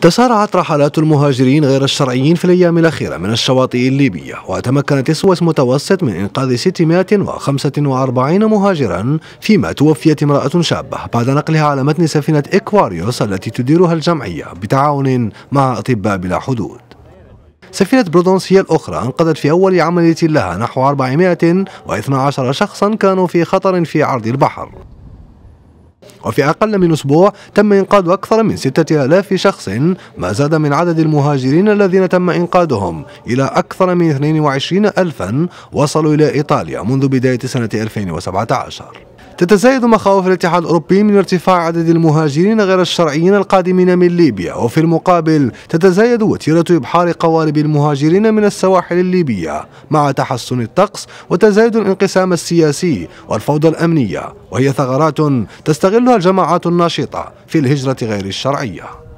تسارعت رحلات المهاجرين غير الشرعيين في الأيام الأخيرة من الشواطئ الليبية وتمكنت اسوس متوسط من إنقاذ 645 مهاجرا فيما توفيت امرأة شابة بعد نقلها على متن سفينة إكواريوس التي تديرها الجمعية بتعاون مع أطباء بلا حدود سفينة برودونس هي الأخرى أنقذت في أول عملية لها نحو 412 شخصا كانوا في خطر في عرض البحر وفي أقل من أسبوع تم إنقاذ أكثر من 6000 شخص ما زاد من عدد المهاجرين الذين تم إنقاذهم إلى أكثر من 22 ألفا وصلوا إلى إيطاليا منذ بداية سنة 2017 تتزايد مخاوف الاتحاد الأوروبي من ارتفاع عدد المهاجرين غير الشرعيين القادمين من ليبيا وفي المقابل تتزايد وتيرة إبحار قوارب المهاجرين من السواحل الليبية مع تحسن الطقس وتزايد الانقسام السياسي والفوضى الأمنية وهي ثغرات تستغلها الجماعات الناشطة في الهجرة غير الشرعية